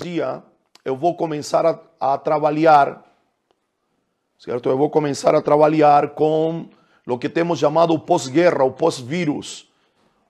dia eu vou começar a, a trabalhar, certo? Eu vou começar a trabalhar com o que temos chamado pós-guerra, o pós-vírus,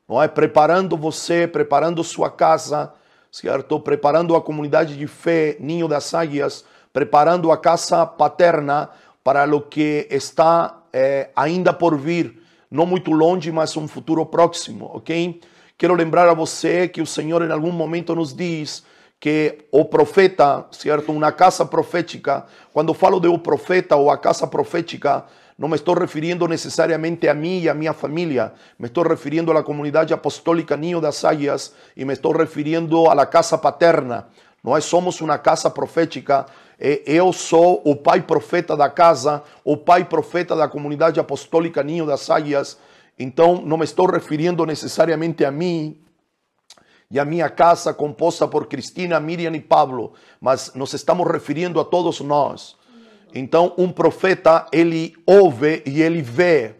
não é? Preparando você, preparando sua casa, certo? Preparando a comunidade de fé, Ninho das Águias, preparando a casa paterna para o que está eh, ainda por vir, não muito longe, mas um futuro próximo, ok? Quero lembrar a você que o Senhor em algum momento nos diz que o oh profeta, cierto una casa profética. cuando falo de o oh profeta o a casa profética, no me estoy refiriendo necesariamente a mí y a mi familia, Me estoy refiriendo a la comunidad apostólica niño de asayas y me estoy refiriendo a la casa paterna. Nós somos una casa profética. Eh, yo soy o pai profeta da casa, o pai profeta la comunidad apostólica niño de asayas entonces no me estoy refiriendo necesariamente a mí, e a minha casa composta por Cristina, Miriam e Pablo, mas nos estamos referindo a todos nós. Então, um profeta, ele ouve e ele vê.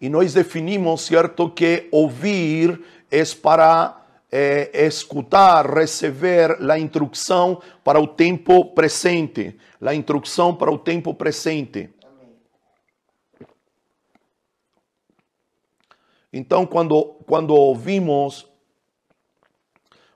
E nós definimos, certo, que ouvir é para é, escutar, receber a instrução para o tempo presente. A instrução para o tempo presente. Então, quando, quando ouvimos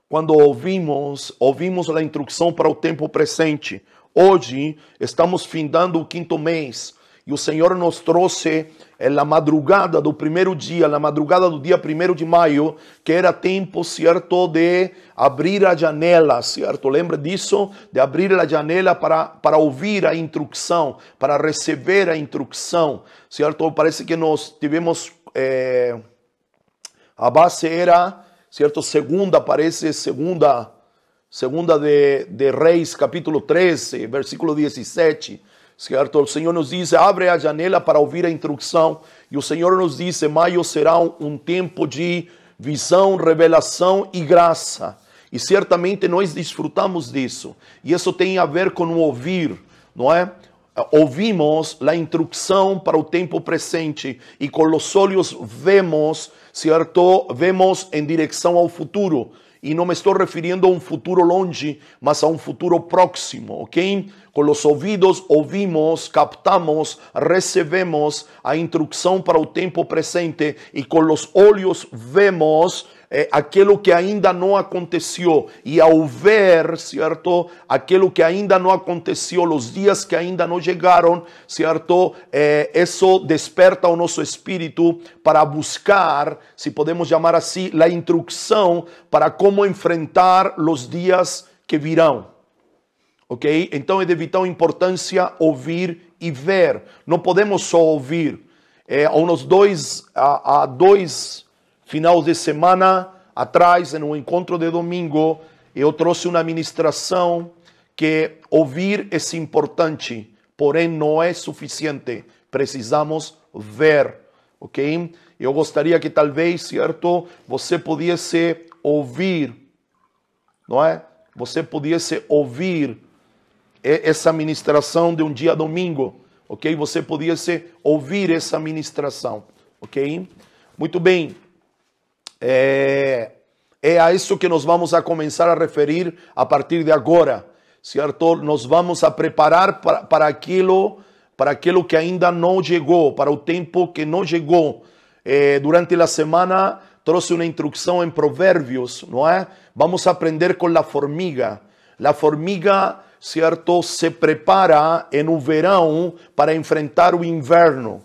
quando ouvimos, ouvimos a instrução para o tempo presente. Hoje estamos findando o quinto mês e o Senhor nos trouxe eh, na madrugada do primeiro dia, na madrugada do dia primeiro de maio, que era tempo, certo, de abrir a janela, certo? Lembra disso? De abrir a janela para, para ouvir a instrução, para receber a instrução, certo? Parece que nós tivemos. Eh, a base era ¿cierto? Segunda aparece, segunda, segunda de, de Reyes, capítulo 13, versículo 17, ¿cierto? El Señor nos dice, abre a janela para ouvir a instrução. E o Senhor nos diz, maio será um tempo de visão, revelação e graça. E certamente nós desfrutamos disso. E isso tem a ver com o ouvir, não é? ouvimos a instrução para o tempo presente e com os olhos vemos, certo? Vemos em direção ao futuro. E não me estou referindo a um futuro longe, mas a um futuro próximo, ok? Com os ouvidos ouvimos, captamos, recebemos a instrução para o tempo presente e com os olhos vemos é, aquilo que ainda não aconteceu. E ao ver, certo, aquilo que ainda não aconteceu, os dias que ainda não chegaram, certo, é, isso desperta o nosso espírito para buscar, se podemos chamar assim, a instrução para como enfrentar os dias que virão. Ok? Então é de vital importância ouvir e ver. Não podemos só ouvir. É, há dois, há, há dois final de semana atrás, no encontro de domingo, eu trouxe uma ministração que ouvir é importante, porém não é suficiente. Precisamos ver, ok? Eu gostaria que talvez, certo, você pudesse ouvir, não é? Você pudesse ouvir essa ministração de um dia domingo, ok? Você pudesse ouvir essa ministração, ok? Muito bem. É, é a isso que nós vamos a começar a referir a partir de agora, certo? Nós vamos a preparar para, para aquilo, para aquilo que ainda não chegou, para o tempo que não chegou. É, durante a semana trouxe uma instrução em Provérbios, não é? Vamos aprender com a formiga. A formiga, certo, se prepara no verão para enfrentar o inverno.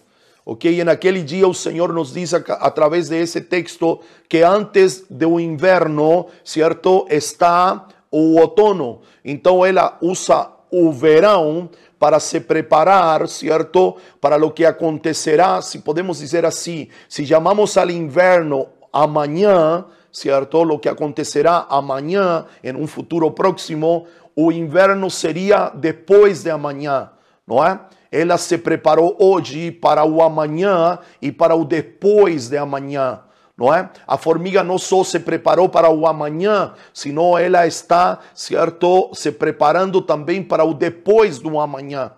Ok, en aquel día el Señor nos dice a través de ese texto que antes de un invierno, ¿cierto? Está o otoño. Entonces él usa o verano para se preparar, ¿cierto? Para lo que acontecerá, si podemos decir así, si llamamos al invierno a mañana, ¿cierto? Lo que acontecerá a mañana, en un futuro próximo, o invierno sería después de mañana, ¿no es? ela se preparou hoje para o amanhã e para o depois de amanhã. Não é? A formiga não só se preparou para o amanhã, senão ela está, certo, se preparando também para o depois do amanhã.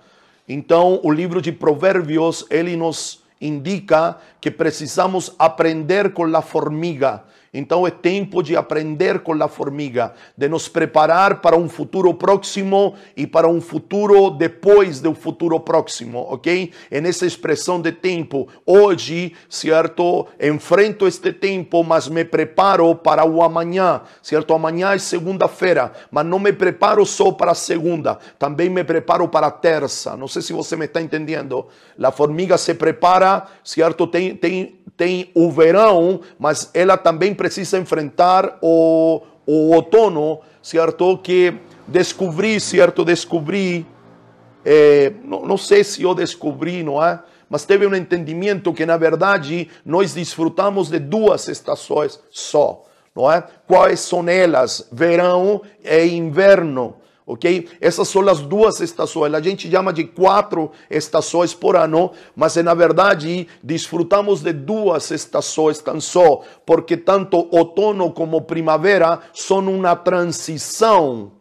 Então, o livro de Provérbios, ele nos indica que precisamos aprender com a formiga então é tempo de aprender com a formiga, de nos preparar para um futuro próximo e para um futuro depois do futuro próximo, ok? É nessa expressão de tempo. Hoje, certo? Enfrento este tempo, mas me preparo para o amanhã, certo? Amanhã é segunda-feira, mas não me preparo só para a segunda, também me preparo para a terça. Não sei se você me está entendendo. A formiga se prepara, certo? Tem, tem, tem o verão, mas ela também prepara precisa enfrentar o, o outono, certo? Que descobri, certo? Descobri, é, não, não sei se eu descobri, não é? Mas teve um entendimento que, na verdade, nós desfrutamos de duas estações só, não é? Quais são elas? Verão e inverno ok? Essas são as duas estações. A gente chama de quatro estações por ano, mas na verdade desfrutamos de duas estações tão só, porque tanto outono como primavera são uma transição.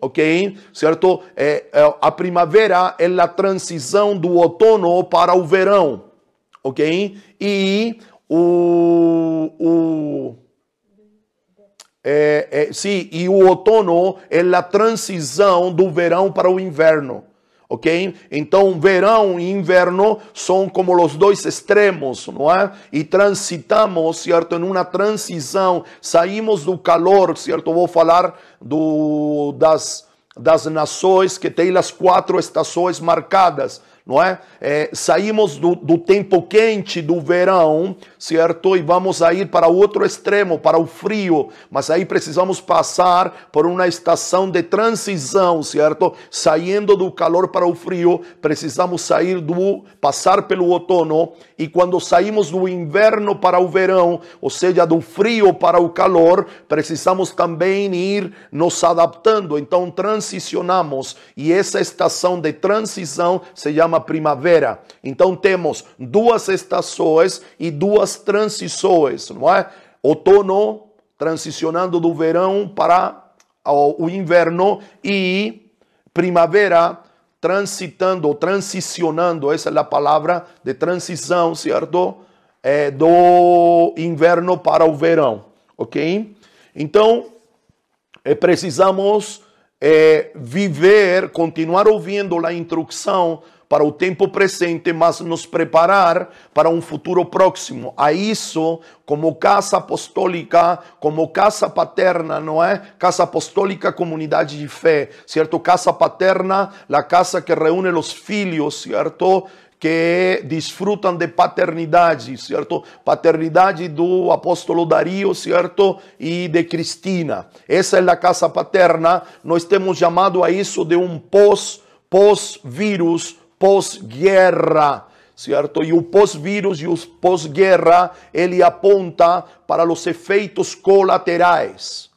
Ok? Certo? É, é a primavera é a transição do outono para o verão. Ok? E o, o é, é, sim, e o outono é a transição do verão para o inverno. Ok? Então, verão e inverno são como os dois extremos, não é? E transitamos, certo? em uma transição, saímos do calor, certo? Vou falar do, das, das nações que tem as quatro estações marcadas não é? é saímos do, do, tempo quente do verão, certo? E vamos a ir para o outro extremo, para o frio, mas aí precisamos passar por uma estação de transição, certo? Saindo do calor para o frio, precisamos sair do passar pelo outono e quando saímos do inverno para o verão, ou seja, do frio para o calor, precisamos também ir nos adaptando. Então transicionamos e essa estação de transição se chama chama primavera. Então temos duas estações e duas transições, não é? Outono transicionando do verão para o inverno e primavera transitando, transicionando, essa é a palavra de transição, certo? É, do inverno para o verão, ok? Então, é, precisamos é, viver, continuar ouvindo a instrução para o tempo presente, mas nos preparar para um futuro próximo. A isso, como casa apostólica, como casa paterna, não é? Casa apostólica, comunidade de fé, certo? Casa paterna, a casa que reúne os filhos, certo? que disfrutam de paternidade, certo? Paternidade do apóstolo Dario, certo? E de Cristina. Essa é a casa paterna. Nós temos chamado a isso de um pós-pós-vírus pós-guerra, certo? E o pós-vírus e o pós-guerra, ele aponta para os efeitos colaterais.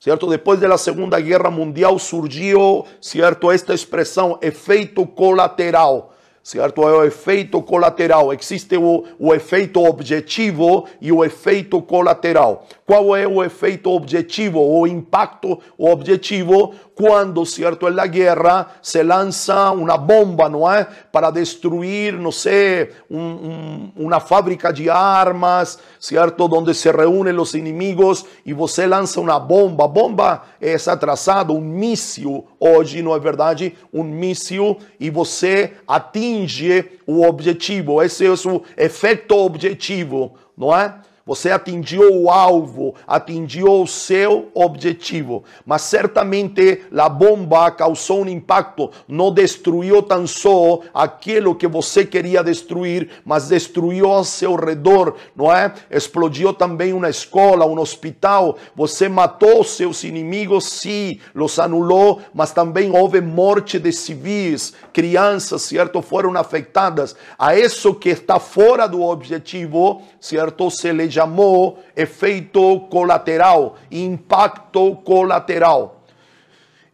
Certo? Depois da Segunda Guerra Mundial surgiu, certo, esta expressão efeito colateral certo? É o efeito colateral. Existe o, o efeito objetivo e o efeito colateral. Qual é o efeito objetivo? O impacto o objetivo? quando certo é na guerra se lança uma bomba, não é eh? Para destruir, não sei uma fábrica de armas, certo Donde se reúnem os inimigos e você lança uma bomba. Bomba esse atrasado, um míssil hoje não é verdade um míssil e você atinge o objetivo. Esse é o efeito objetivo, não é eh? Você atingiu o alvo, atingiu o seu objetivo, mas certamente a bomba causou um impacto, não destruiu tão só aquilo que você queria destruir, mas destruiu ao seu redor, não é? Explodiu também uma escola, um hospital, você matou seus inimigos, sim, os anulou, mas também houve morte de civis, crianças, certo, foram afetadas. A isso que está fora do objetivo, certo, se le chamou efeito colateral, impacto colateral.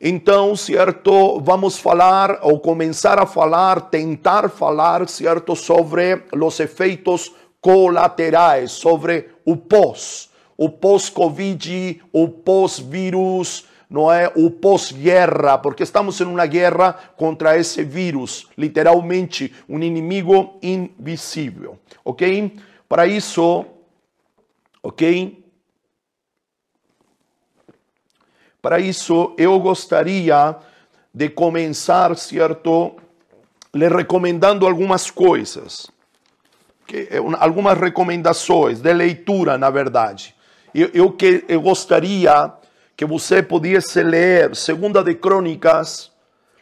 Então, certo, vamos falar ou começar a falar, tentar falar, certo, sobre os efeitos colaterais, sobre o pós, o pós-Covid, o pós-vírus, não é? O pós-guerra, porque estamos em uma guerra contra esse vírus, literalmente, um inimigo invisível, ok? Para isso, Ok? Para isso, eu gostaria de começar, certo? lhe recomendando algumas coisas, que, é algumas recomendações de leitura, na verdade. Eu, eu, que, eu gostaria que você pudesse ler Segunda de Crônicas,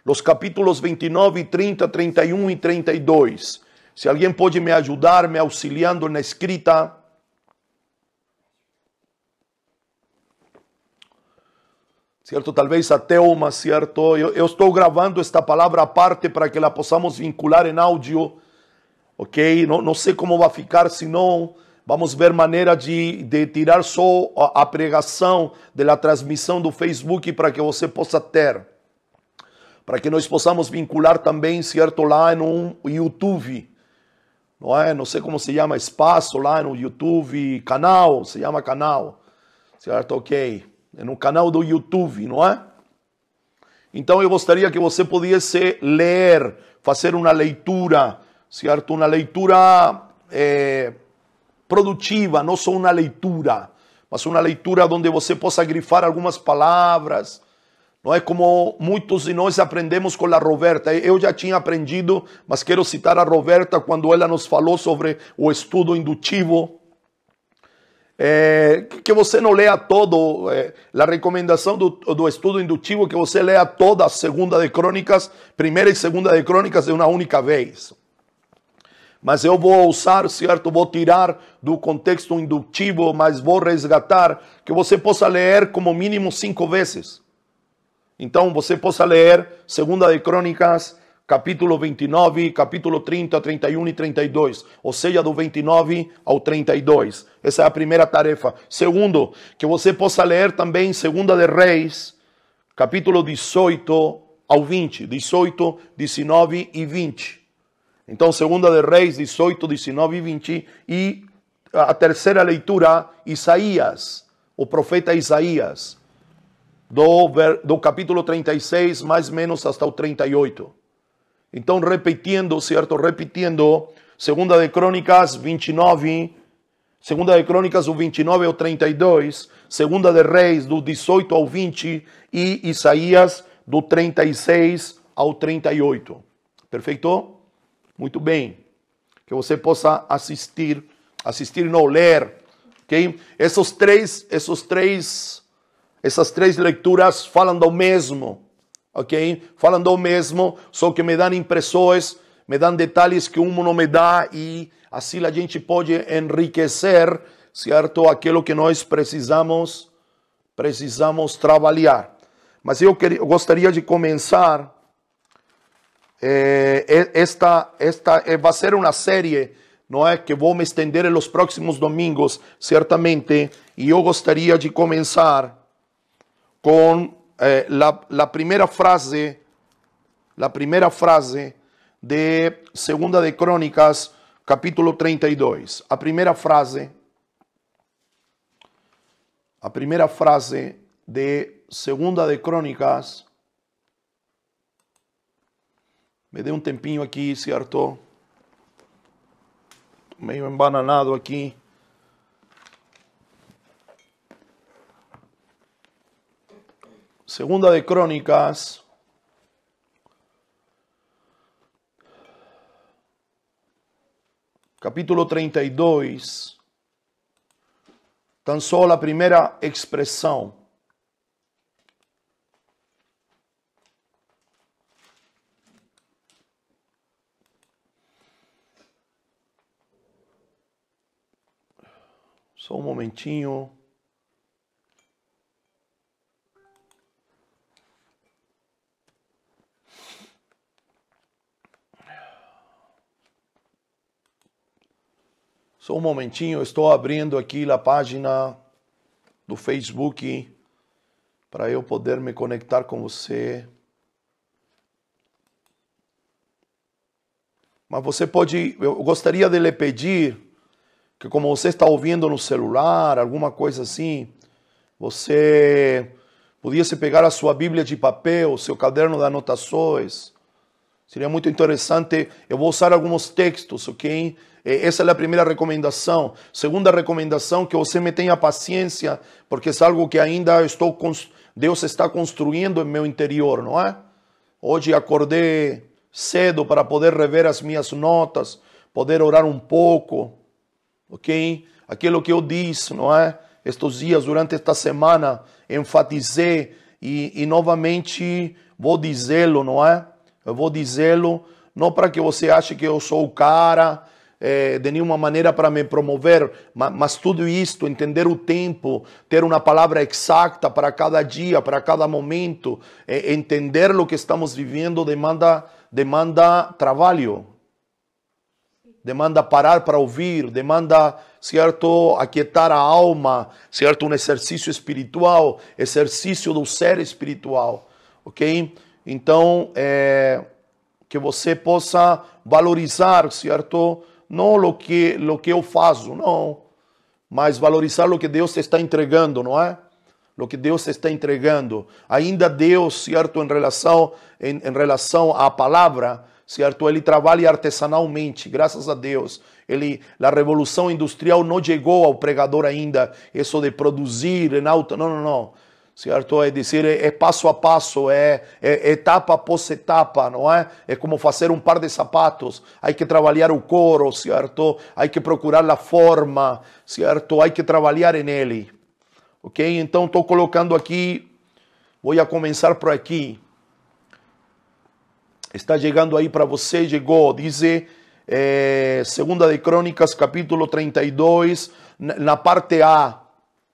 os capítulos 29, 30, 31 e 32. Se alguém pode me ajudar, me auxiliando na escrita, Certo? Talvez até uma, certo? Eu, eu estou gravando esta palavra à parte para que la possamos vincular em áudio, ok? Não, não sei como vai ficar, senão vamos ver maneira de, de tirar só a, a pregação da transmissão do Facebook para que você possa ter. Para que nós possamos vincular também, certo? Lá no YouTube não é? Não sei como se chama espaço lá no YouTube, canal, se chama canal, certo? Ok. É no canal do YouTube, não é? Então eu gostaria que você pudesse ler, fazer uma leitura, certo? Uma leitura é, produtiva, não só uma leitura, mas uma leitura onde você possa grifar algumas palavras. Não é como muitos de nós aprendemos com a Roberta. Eu já tinha aprendido, mas quero citar a Roberta quando ela nos falou sobre o estudo indutivo é, que você não leia todo, é, a recomendação do, do estudo indutivo é que você leia toda a segunda de crônicas, primeira e segunda de crônicas de uma única vez. Mas eu vou usar, certo? Vou tirar do contexto indutivo, mas vou resgatar que você possa ler como mínimo cinco vezes. Então você possa ler segunda de crônicas, capítulo 29, capítulo 30, 31 e 32. Ou seja, do 29 ao 32. Essa é a primeira tarefa. Segundo, que você possa ler também Segunda de Reis, capítulo 18 ao 20. 18, 19 e 20. Então, Segunda de Reis, 18, 19 e 20. E a terceira leitura, Isaías, o profeta Isaías. Do, do capítulo 36, mais ou menos, até o 38. Então, repetindo, certo? Repetindo, segunda de Crônicas 29, segunda de Crônicas o 29 ao 32, segunda de Reis do 18 ao 20 e Isaías do 36 ao 38. Perfeito? Muito bem. Que você possa assistir, assistir não ler, OK? Esses três, esses três essas três leituras falam do mesmo ok? falando o mesmo, só que me dão impressões, me dão detalhes que um não me dá e assim a gente pode enriquecer, certo? Aquilo que nós precisamos, precisamos trabalhar. Mas eu, queria, eu gostaria de começar eh, esta, esta eh, vai ser uma série, não é, que vou me estender nos próximos domingos, certamente, e eu gostaria de começar com Eh, la, primera frase, la primera frase de Segunda de Crónicas, capítulo 32. La primera frase, la primera frase de Segunda de Crónicas, Me dé un tempinho aquí, cierto, medio embananado aquí. Segunda de Crónicas. Capítulo 32. Tan solo la primera expresión. Só un um momentinho. Só um momentinho, estou abrindo aqui a página do Facebook para eu poder me conectar com você. Mas você pode, eu gostaria de lhe pedir que como você está ouvindo no celular, alguma coisa assim, você pudesse pegar a sua Bíblia de papel, seu caderno de anotações. Seria muito interessante. Eu vou usar alguns textos, ok? Essa é a primeira recomendação. Segunda recomendação, que você me tenha paciência, porque é algo que ainda estou Deus está construindo em meu interior, não é? ¿Ah? Hoje acordei cedo para poder rever as minhas notas, poder orar um pouco, ok? Aquilo que eu disse, não é? ¿Ah? Estes dias, durante esta semana, enfatizei e, e novamente vou dizê-lo, não é? Eu ¿Ah? vou dizê-lo, não para que você ache que eu sou o cara, eh, de nenhuma maneira para me promover, mas, tudo isto, entender o tempo, ter uma palavra exata para cada dia, para cada momento, eh, entender o que estamos vivendo demanda, demanda trabalho, demanda parar para ouvir, demanda, certo, aquietar a alma, certo, um exercício espiritual, exercício do ser espiritual, ok? Então, é, que você possa valorizar, certo, não o que, o que eu faço, não, mas valorizar o que Deus está entregando, não é? O que Deus está entregando. Ainda Deus, certo, em relação, em, em relação à palavra, certo? Ele trabalha artesanalmente, graças a Deus. Ele, a revolução industrial não chegou ao pregador ainda, isso de produzir em alta, não, não, não certo? É dizer, é, passo a passo, é, é, é, etapa após etapa, não é? É como fazer um par de sapatos, há que trabalhar o couro, certo? Hay que procurar a forma, certo? Hay que trabalhar nele, ok? Então estou colocando aqui, vou a começar por aqui. Está chegando aí para você, chegou, diz é, eh, segunda de Crônicas, capítulo 32, na parte A,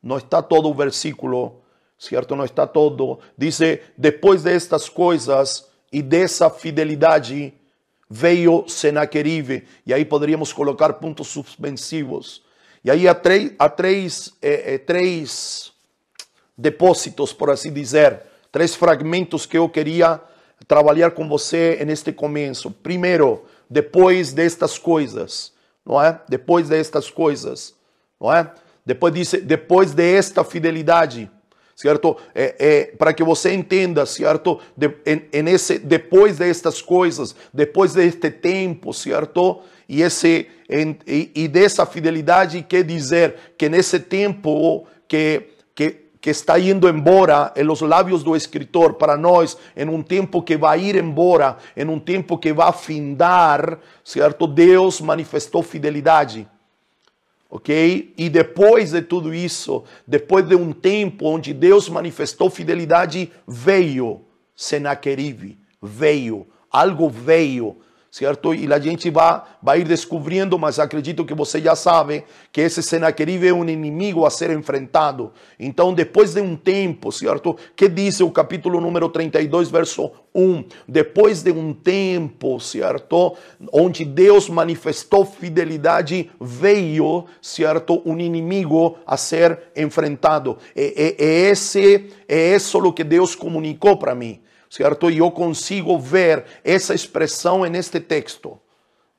não está todo o versículo, Certo? Não está todo. Diz: eh, depois destas coisas e dessa fidelidade veio Senaqueribe. E aí poderíamos colocar pontos suspensivos. E aí há três, há três, é, é, três depósitos, por assim dizer, três fragmentos que eu queria trabalhar com você neste começo. Primeiro, depois destas coisas, não é? Depois destas coisas, não é? Depois diz, depois desta fidelidade, certo? É, é, para que você entenda, certo? De, en, é, é en esse, depois destas coisas, depois deste tempo, certo? E, esse, en, e, e, dessa fidelidade quer dizer que nesse tempo que, que que está indo embora em los lábios do escritor para nós, em um tempo que vai ir embora, em um tempo que vai findar, certo? Deus manifestou fidelidade ok? E depois de tudo isso, depois de um tempo onde Deus manifestou fidelidade, veio Senaqueribe, veio, algo veio certo? E a gente vai, vai ir descobrindo, mas acredito que você já sabe que esse Senaquerib é um inimigo a ser enfrentado. Então, depois de um tempo, certo? Que diz o capítulo número 32, verso 1? Depois de um tempo, certo? Onde Deus manifestou fidelidade, veio, certo? Um inimigo a ser enfrentado. É, é, é esse, é isso o que Deus comunicou para mim e eu consigo ver essa expressão em este texto.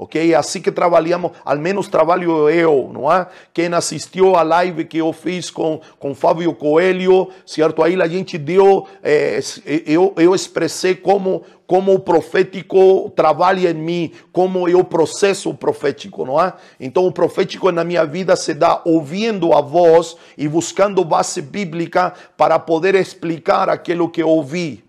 Ok, é assim que trabalhamos, ao menos trabalho eu, não é? Quem assistiu à live que eu fiz com, com Fábio Coelho, certo? Aí a gente deu, é, eu, eu expressei como, como o profético trabalha em mim, como eu processo o profético, não é? Então o profético na minha vida se dá ouvindo a voz e buscando base bíblica para poder explicar aquilo que ouvi.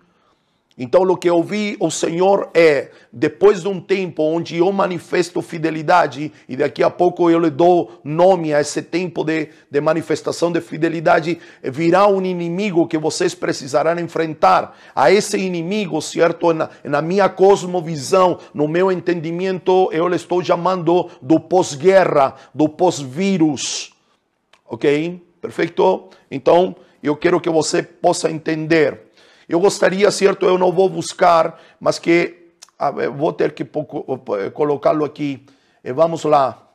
Então, o que eu vi o Senhor é, depois de um tempo onde eu manifesto fidelidade, e daqui a pouco eu lhe dou nome a esse tempo de, de manifestação de fidelidade, virá um inimigo que vocês precisarão enfrentar. A esse inimigo, certo? Na, na minha cosmovisão, no meu entendimento, eu lhe estou chamando do pós-guerra, do pós-vírus. Ok? Perfeito? Então, eu quero que você possa entender eu gostaria, certo, eu não vou buscar, mas que vou ter que eh, colocá-lo aqui. Eh, vamos lá.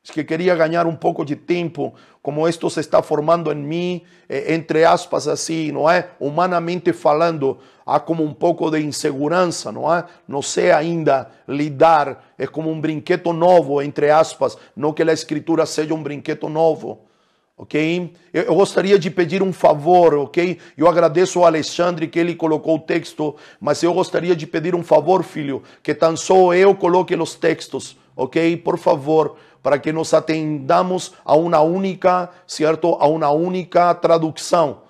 Es que queria ganhar um pouco de tempo, como isto se está formando em mim eh, entre aspas assim, não é? Humanamente falando, há como um pouco de insegurança, não é? Não sei ainda lidar, É como um brinquedo novo entre aspas, não que a escritura seja um brinquedo novo ok? Eu, gostaria de pedir um favor, ok? Eu agradeço ao Alexandre que ele colocou o texto, mas eu gostaria de pedir um favor, filho, que tão só eu coloque os textos, ok? Por favor, para que nos atendamos a uma única, certo? A uma única tradução.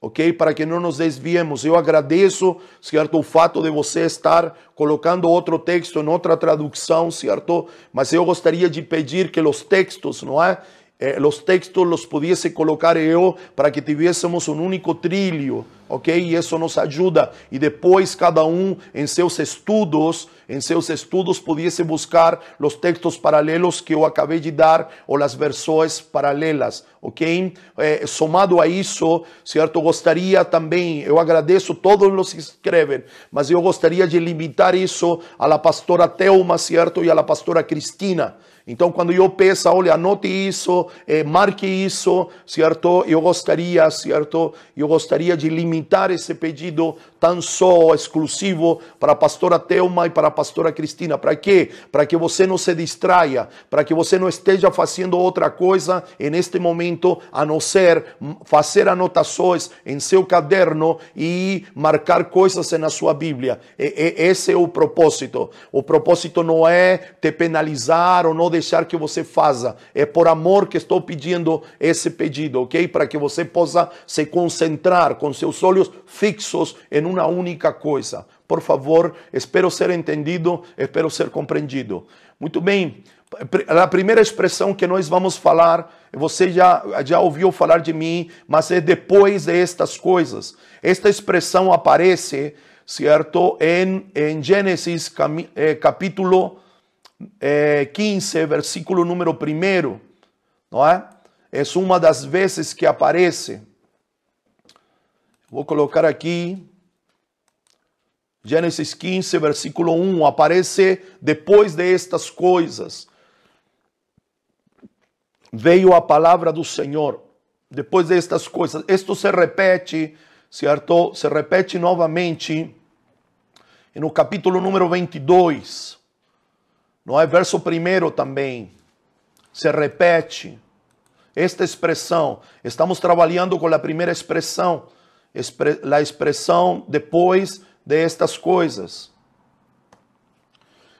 Ok? Para que não nos desviemos. Eu agradeço, certo, o fato de você estar colocando outro texto em outra tradução, certo? Mas eu gostaria de pedir que os textos, não é? eh, los textos los pudiese colocar eu para que tivéssemos um único trilho, ok? E isso nos ajuda. E depois cada um em seus estudos, em seus estudos pudiese buscar os textos paralelos que eu acabei de dar ou as versões paralelas, ok? Eh, somado a isso, certo? Gostaria também, eu agradeço todos os que escrevem, mas eu gostaria de limitar isso à pastora Telma, certo? E à pastora Cristina então, quando eu peço, olha, anote isso, eh, marque isso, certo? Eu gostaria, certo? Eu gostaria de limitar esse pedido tão só, exclusivo, para a pastora Thelma e para a pastora Cristina. Para quê? Para que você não se distraia, para que você não esteja fazendo outra coisa neste momento, a não ser fazer anotações em seu caderno e marcar coisas na sua Bíblia. E, e, esse é o propósito. O propósito não é te penalizar ou não deixar que você faça. É por amor que estou pedindo esse pedido, ok? Para que você possa se concentrar com seus olhos fixos em uma única coisa. Por favor, espero ser entendido, espero ser compreendido. Muito bem, a primeira expressão que nós vamos falar, você já, já ouviu falar de mim, mas é depois destas coisas. Esta expressão aparece, certo, em, em Gênesis eh, capítulo é, 15, versículo número 1, não é? É uma das vezes que aparece. Vou colocar aqui. Gênesis 15, versículo 1, aparece depois destas coisas. Veio a palavra do Senhor. Depois destas coisas, isto se repete, certo? Se repete novamente no capítulo número 22. Não é? Verso primeiro também se repete esta expressão. Estamos trabalhando com a primeira expressão, a expressão depois destas coisas.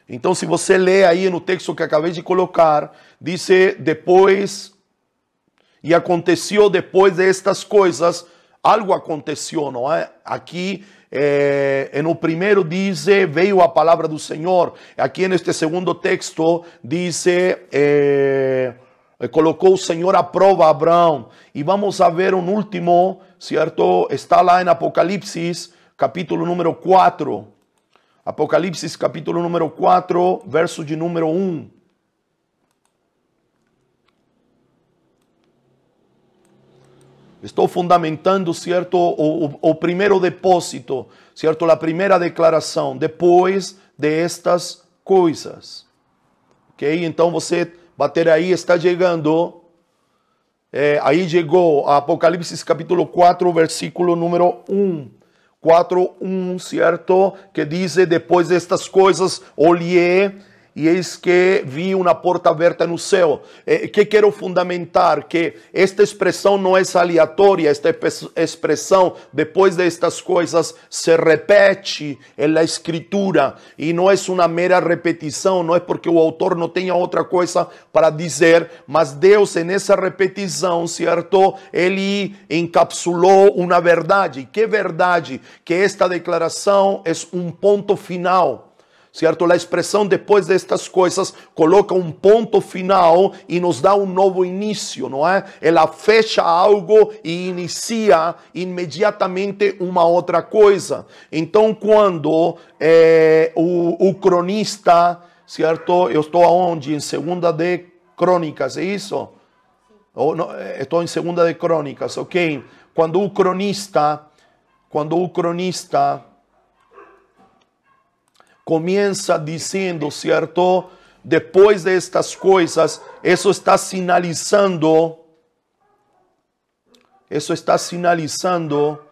Então, se você lê aí no texto que acabei de colocar, disse depois e aconteceu depois destas coisas, algo aconteceu, não é? Ah, Aqui eh, no primeiro diz: veio a palavra do Senhor. Aqui neste segundo texto diz: eh, eh colocou o Senhor à prova Abraão. E vamos a ver um último, certo? Está lá em Apocalipse, capítulo número 4. Apocalipse, capítulo número 4, verso de número 1. Estou fundamentando, certo, o, o, o primeiro depósito, certo, a primeira declaração, depois destas coisas. Ok? Então você bater aí está chegando. É, aí chegou Apocalipse capítulo 4, versículo número 1. 4, 1, certo? Que diz: Depois destas coisas, olhei e eis que vi uma porta aberta no céu. Eh, que quero fundamentar que esta expressão não é aleatória, esta expressão, depois destas coisas, se repete na escritura e não é uma mera repetição, não é porque o autor não tenha outra coisa para dizer, mas Deus, nessa repetição, certo, ele encapsulou uma verdade. Que verdade? Que esta declaração é um ponto final certo? A expressão depois destas coisas coloca um ponto final e nos dá um novo início, não é? Ela fecha algo e inicia imediatamente uma outra coisa. Então, quando é, o, o, cronista, certo? Eu estou aonde? Em segunda de Crônicas, é isso? não, é, estou em segunda de Crônicas, ok? Quando o cronista, quando o cronista comienza diciendo, ¿cierto? Después de estas cosas, eso está sinalizando, eso está sinalizando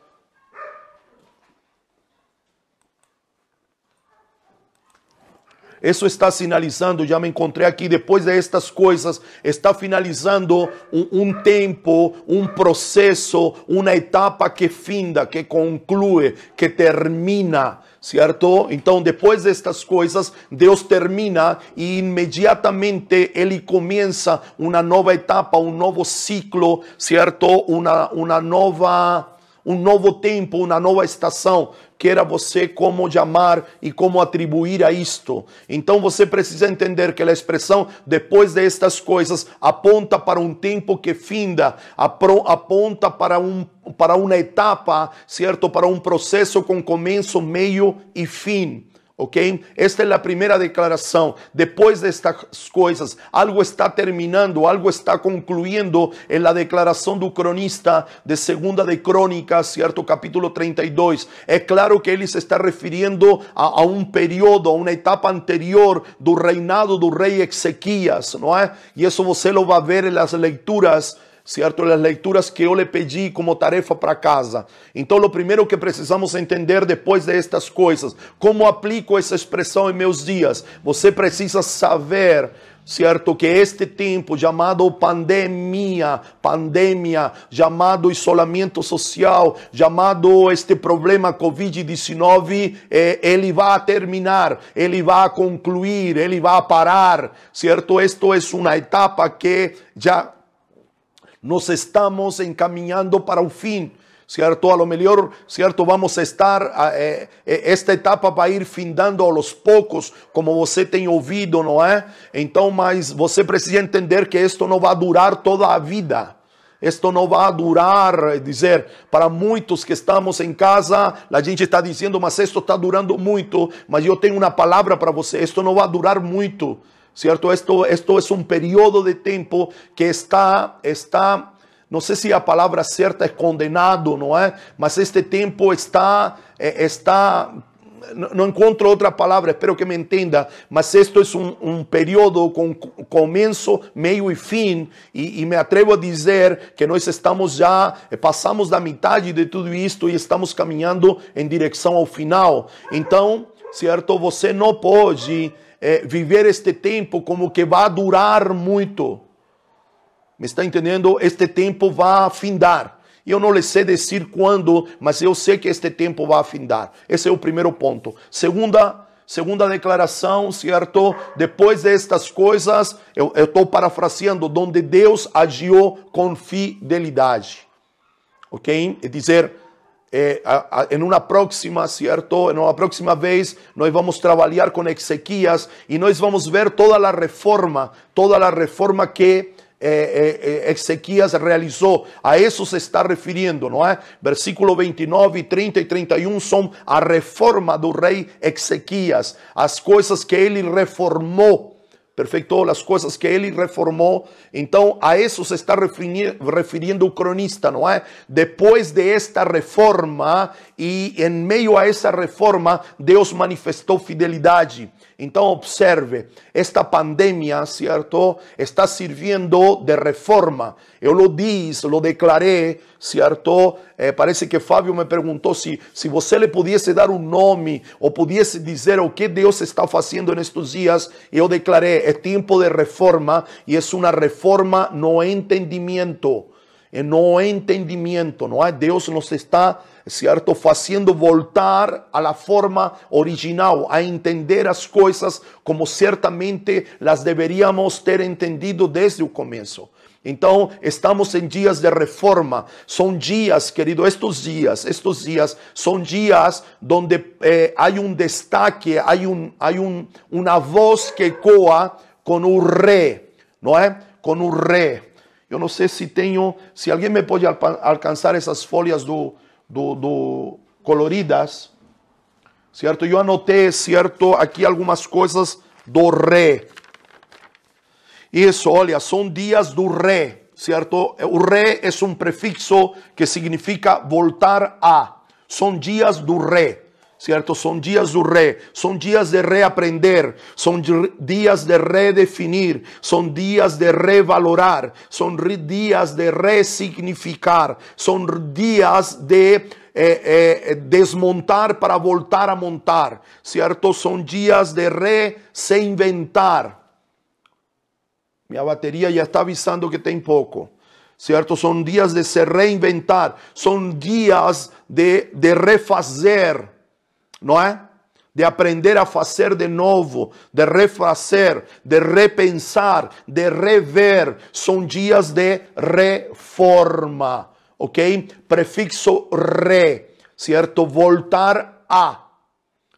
Eso está sinalizando, ya me encontré aquí, después de estas cosas, está finalizando un, un, tiempo, un proceso, una etapa que finda, que concluye, que termina. Entonces, después de estas cosas, Dios termina e inmediatamente él comienza una nueva etapa, un nuevo ciclo, cierto, una nueva um novo tempo, uma nova estação. Queira você como chamar e como atribuir a isto. Então você precisa entender que a expressão depois destas coisas aponta para um tempo que finda, aponta para um para uma etapa, certo? Para um processo com começo, meio e fim. ok? Esta la primera declaración, después de estas cosas, algo está terminando, algo está concluyendo en la declaración do cronista de Segunda de crónicas, Capítulo 32. Es claro que él se está refiriendo a, un periodo, período, a una etapa anterior del reinado do rey Ezequias, ¿no é? E isso você lo a ver las leituras certo as leituras que eu lhe pedi como tarefa para casa. Então, o primeiro que precisamos entender depois de estas coisas, como aplico essa expressão em meus dias. Você precisa saber certo? Que este tempo chamado pandemia, pandemia, chamado isolamento social, chamado este problema Covid-19, eh, ele vai terminar, ele vai concluir, ele vai parar, certo? Isto é uma etapa que já nos estamos encaminhando para o fim. certo? A lo melhor, certo? Vamos estar, eh, eh, esta etapa vai ir findando aos poucos, como você tem ouvido, não é? Então, mas você precisa entender que isto não vai durar toda a vida. Isto não vai durar, eh, dizer, para muitos que estamos em casa, a gente está dizendo, mas isto está durando muito, mas eu tenho uma palavra para você, isto não vai durar muito. ¿cierto? Esto, esto es un periodo de tiempo que está, está, no sé si la palabra cierta es condenado, ¿no es? Eh? Mas este tiempo está, eh, está não encontro outra palavra, espero que me entenda, mas isto é um, período com começo, meio e fim, e, e, me atrevo a dizer que nós estamos já, eh, passamos da metade de tudo isto e estamos caminhando em direção ao final. Então, certo, você não pode é, viver este tempo como que vai durar muito. Me está entendendo? Este tempo vai afindar. Eu não lhe sei dizer quando, mas eu sei que este tempo vai afindar. Esse é o primeiro ponto. Segunda, segunda declaração, certo? Depois destas coisas, eu estou parafraseando, onde Deus agiu com fidelidade. Ok? É dizer, Eh, en una próxima, ¿cierto? En una próxima vez nos vamos a trabajar con Ezequías y nos vamos a ver toda la reforma, toda la reforma que eh, Ezequías eh, eh, realizó. A eso se está refiriendo, ¿no? Versículo 29, 30 y 31 son a reforma del rey Ezequías, las cosas que él reformó. perfeitou as coisas que ele reformou. Então, a isso se está referindo o cronista, não é? Eh, Depois de esta reforma e em meio a essa reforma, Deus manifestou fidelidade. Entonces, observe, esta pandemia, ¿cierto? está sirviendo de reforma. Yo lo disse, lo declaré, ¿cierto? Eh, parece que Fabio me preguntó si si le le pudiese dar un nombre o pudiese dizer o que Dios está haciendo en estos dias. Yo declaré es tiempo de reforma y es una reforma no entendimiento. Eh, no entendimiento, no hay ah, Dios nos está, cierto, haciendo voltar a la forma original, a entender las cosas como ciertamente las deberíamos haber entendido desde el comienzo. Entonces estamos en días de reforma. son días querido, estos días estos días son días donde eh, hay un destaque, hay un, hay un voz que ecoa con un re, ¿no eh? Con Con Eu não sei se tenho, se alguém me pode alcançar essas folhas do, do, do coloridas, certo? Eu anotei, certo, aqui algumas coisas do ré. Isso, olha, são dias do Ré, certo? O Ré é um prefixo que significa voltar a. São dias do Ré. ¿cierto? Son días de re, son días de reaprender, son días de redefinir, son días de revalorar, son días de resignificar, son días de eh, eh, desmontar para voltar a montar, ¿cierto? Son días de reinventar. Mi batería ya está avisando que tem poco. ¿Cierto? Son días de se reinventar, son días de, de refazer, não é? De aprender a fazer de novo, de refazer, de repensar, de rever. São dias de reforma, ok? Prefixo re, certo? Voltar a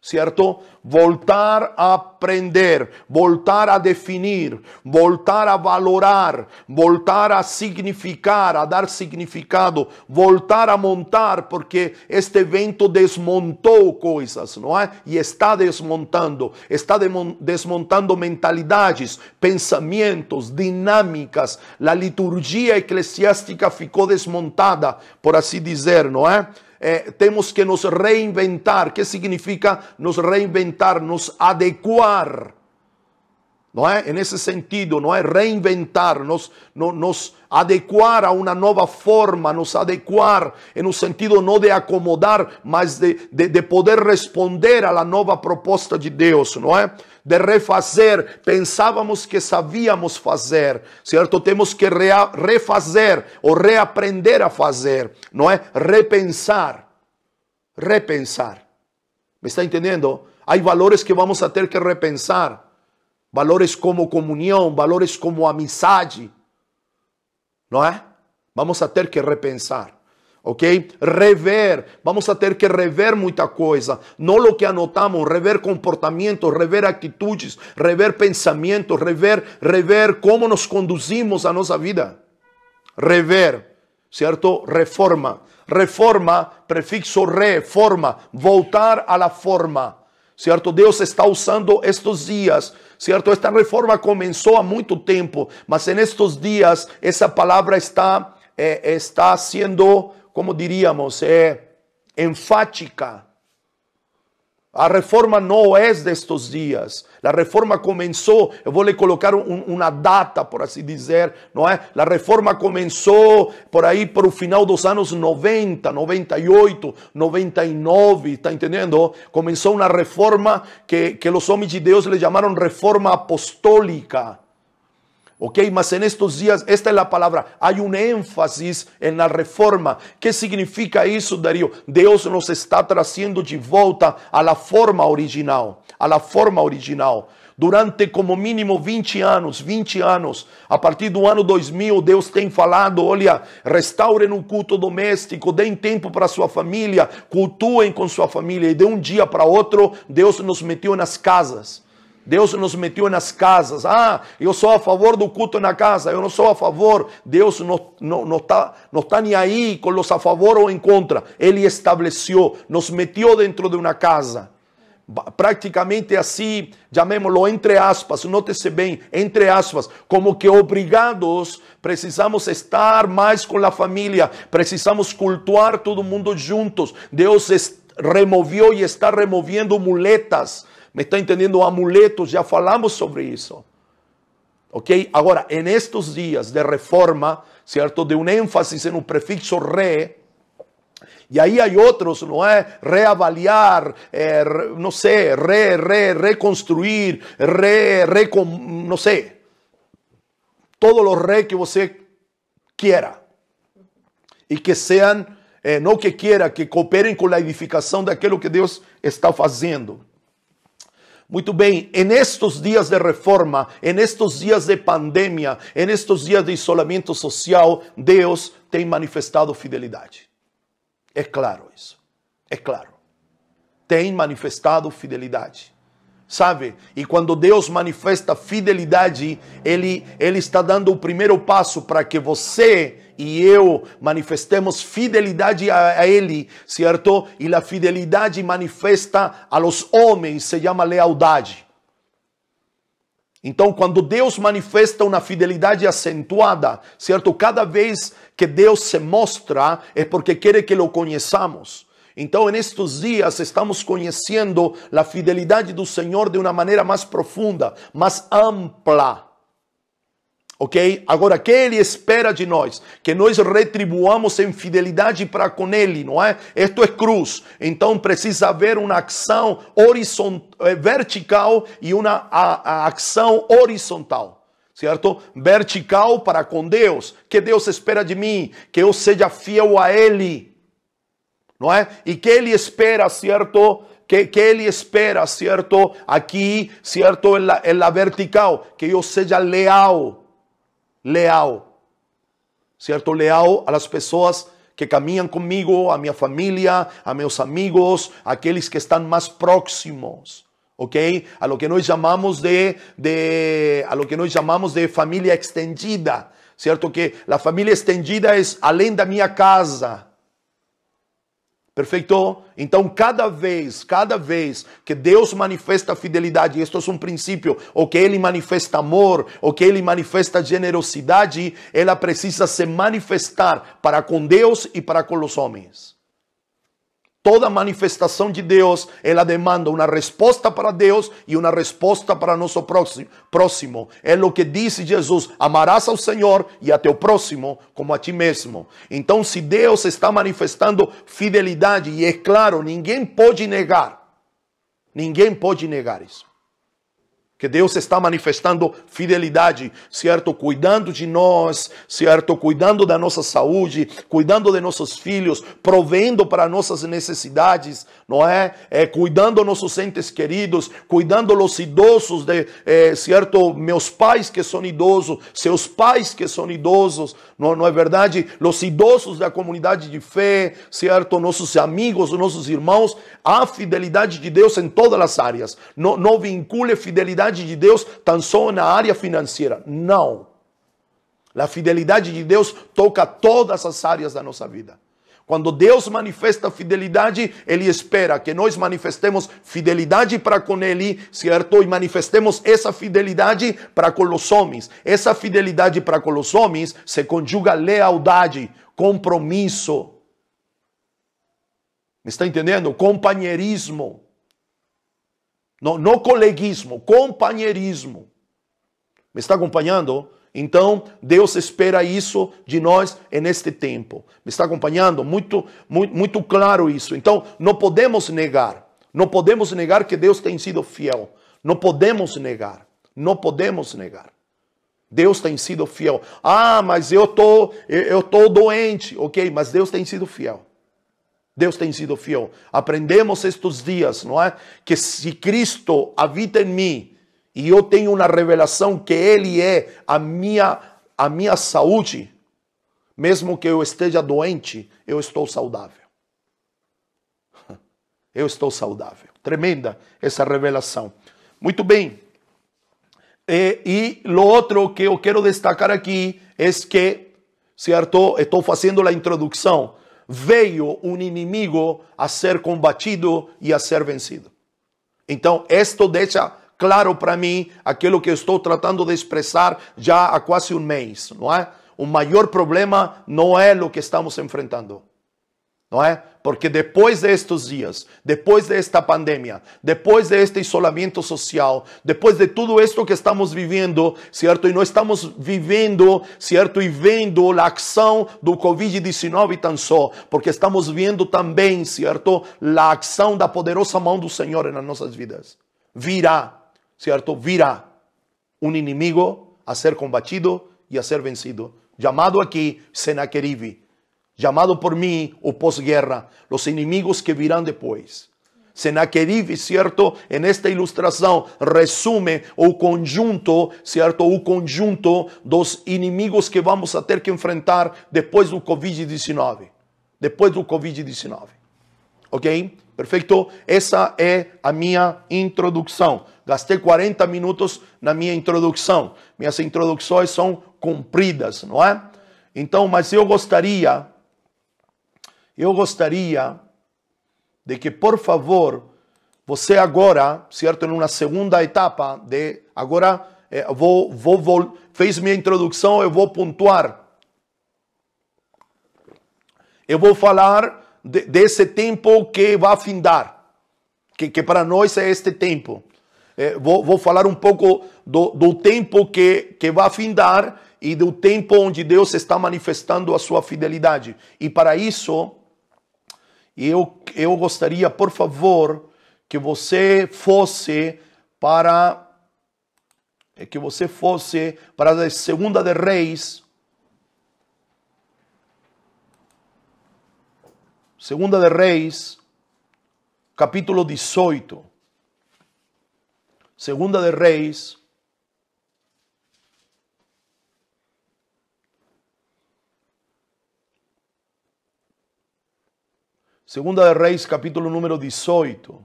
¿Cierto? Voltar a aprender, voltar a definir, voltar a valorar, voltar a significar, a dar significado, voltar a montar, porque este evento desmontó cosas, ¿no es? ¿Ah? está desmontando, está desmontando mentalidades, pensamientos, dinámicas. La liturgia eclesiástica ficou desmontada, por así decir, ¿no es? ¿Ah? eh, tenemos que nos reinventar. ¿Qué significa nos reinventar? Nos adecuar no ese en sentido, no es reinventarnos nos, no, nos adecuar a una nueva forma, nos adecuar en un sentido no de acomodar, más de, poder responder a la nueva propuesta de Dios. no De refacer, pensábamos que sabíamos hacer, cierto tenemos que refacer o reaprender a hacer, no es Repensar, repensar. Me está entendiendo? Hay valores que vamos a tener que repensar valores como comunión. valores como amizade, ¿No es? Vamos a tener que repensar, ok? Rever, vamos a tener que rever mucha cosa. No lo que anotamos, rever comportamientos. rever actitudes. rever pensamientos. rever, rever cómo nos conducimos a nuestra vida, rever, ¿Cierto? Reforma, reforma, prefixo re, Voltar voltar la forma, ¿Cierto? Dios está usando estos días. certo? Esta reforma começou há muito tempo, mas em estes dias essa palavra está, é, está sendo, como diríamos, é, enfática La reforma no es de estos días, la reforma comenzó, voy voy a colocar una data, por así decir, ¿no es? reforma comenzó por ahí por el final dos años 90, 98, 99, está entendiendo, comenzó una reforma que, los los de Dios le reforma apostólica. ¿ok? Mas en estos días, esta es la palabra, hay un énfasis en la reforma. ¿Qué significa eso, Darío? Dios nos está trazendo de volta a la forma original, a la forma original. Durante como mínimo 20 anos, 20 anos, a partir do ano 2000, Deus tem falado: olha, restaurem o culto doméstico, deem tempo para sua família, cultuem com sua família. E de um dia para outro, Deus nos meteu nas casas. Deus nos meteu nas casas. Ah, eu sou a favor do culto na casa, eu não sou a favor. Deus não, não, não, está, não está nem aí com os a favor ou em contra. Ele estabeleceu, nos meteu dentro de uma casa praticamente assim, chamémoslo entre aspas, Note-se bem, entre aspas, como que obrigados, precisamos estar mais com a família, precisamos cultuar todo mundo juntos. Deus removiu e está removiendo muletas Me está entendiendo? Amuletos, ya hablamos sobre eso. Ok? Ahora en estos días de reforma, de De énfasis en un prefixo re, y ahí hay otros, no eh, Reavaliar, eh, no sé, re, re, reconstruir, re, re, no sé, Todos los re que usted quiera. y que sean, eh, no que quiera, que cooperen con la edificación de aquello que Dios está haciendo. Muito bem, em estes dias de reforma, em estes dias de pandemia, em estes dias de isolamento social, Deus tem manifestado fidelidade. É claro isso. É claro. Tem manifestado fidelidade sabe? E quando Deus manifesta fidelidade, ele, ele está dando o primeiro passo para que você e eu manifestemos fidelidade a, a, Ele, certo? E a fidelidade manifesta aos homens, se chama lealdade. Então, quando Deus manifesta uma fidelidade acentuada, certo? Cada vez que Deus se mostra é porque quer que o conheçamos. Então, en estos días estamos conhecendo a fidelidade do Senhor de uma maneira mais profunda, mais ampla. Ok? Agora, que Ele espera de nós? Que nós retribuamos em fidelidade para com Ele, não é? Isto é cruz. Então, precisa haver uma ação horizontal, eh, vertical e uma a, a ação horizontal certo? Vertical para com Deus, que Deus espera de mim, que eu seja fiel a Ele, ¿Y es y que él espera, cierto? Que, Él espera, cierto? Aquí, cierto en la, vertical, que yo sea leal, leal, cierto Leal a las personas que caminan conmigo, a mi familia, a mis amigos, aquellos que están más próximos. ¿ok? A lo que nos llamamos de, de, a lo que nos llamamos de familia extendida, ¿cierto? Que la familia extendida es além de mi casa, Perfeito? Então, cada vez, cada vez que Deus manifesta fidelidade, isto é um princípio, ou que Ele manifesta amor, ou que Ele manifesta generosidade, ela precisa se manifestar para com Deus e para com os homens. Toda manifestação de Deus, ela demanda uma resposta para Deus e uma resposta para nosso próximo. É o que disse Jesus: amarás ao Senhor e a teu próximo como a ti mesmo. Então, se Deus está manifestando fidelidade, e é claro, ninguém pode negar, ninguém pode negar isso que Deus está manifestando fidelidade, certo? Cuidando de nós, certo? Cuidando da nossa saúde, cuidando de nossos filhos, provendo para nossas necessidades, não é? é cuidando nossos entes queridos, cuidando os idosos, de, é, certo? Meus pais que são idosos, seus pais que são idosos, não, não é verdade? Os idosos da comunidade de fé, certo? Nossos amigos, nossos irmãos, a fidelidade de Deus em todas as áreas. Não, não vincule fidelidade de Deus tão só na área financeira. Não. A fidelidade de Deus toca todas as áreas da nossa vida. Quando Deus manifesta fidelidade, Ele espera que nós manifestemos fidelidade para com Ele, certo? E manifestemos essa fidelidade para com os homens. Essa fidelidade para com os homens se conjuga lealdade, compromisso. Me está entendendo? Companheirismo. Não, não coleguismo, companheirismo. Me está acompanhando? Então, Deus espera isso de nós neste tempo. Me está acompanhando? Muito, muito, muito claro isso. Então, não podemos negar. Não podemos negar que Deus tem sido fiel. Não podemos negar. Não podemos negar. Deus tem sido fiel. Ah, mas eu tô, eu tô doente, ok? Mas Deus tem sido fiel. Deus tem sido fiel. Aprendemos estes dias, não é? Que se Cristo habita em mim e eu tenho uma revelação que Ele é a minha, a minha saúde, mesmo que eu esteja doente, eu estou saudável. Eu estou saudável. Tremenda essa revelação. Muito bem. E, e o outro que eu quero destacar aqui é que, certo? Estou fazendo a introdução. Veio um inimigo a ser combatido e a ser vencido. Então, isto deixa claro para mim aquilo que eu estou tratando de expressar já há quase um mês, não é? O maior problema não é o que estamos enfrentando, não é? Porque depois destes dias, depois desta pandemia, depois deste isolamento social, depois de tudo isto que estamos vivendo, certo? E nós estamos vivendo, certo? E vendo a ação do Covid-19 tão só, porque estamos vendo também, certo? A ação da poderosa mão do Senhor nas nossas vidas. Virá, certo Virá um inimigo a ser combatido e a ser vencido. Llamado aqui Sennacherib, llamado por mim o guerra os inimigos que virão depois Sennacherib, certo em esta ilustração resume o conjunto, certo O conjunto dos inimigos que vamos a ter que enfrentar depois do Covid-19. Depois do Covid-19. Ok? Perfeito? Essa é a minha introdução. Gastei 40 minutos na minha introdução. Minhas introduções são compridas, não é? Então, mas eu gostaria, eu gostaria de que, por favor, você agora, certo, numa segunda etapa de agora eh, vou, vou, vou fez minha introdução, eu vou pontuar, eu vou falar de, desse tempo que vai findar, que, que para nós é este tempo. É, vou, vou, falar um pouco do, do tempo que, que vai findar e do tempo onde Deus está manifestando a sua fidelidade. E para isso, eu, eu gostaria, por favor, que você fosse para eh, que você fosse para a segunda de Reis, Segunda de Reis, capítulo 18. Segunda de Reis, Segunda de Reis, capítulo número 18.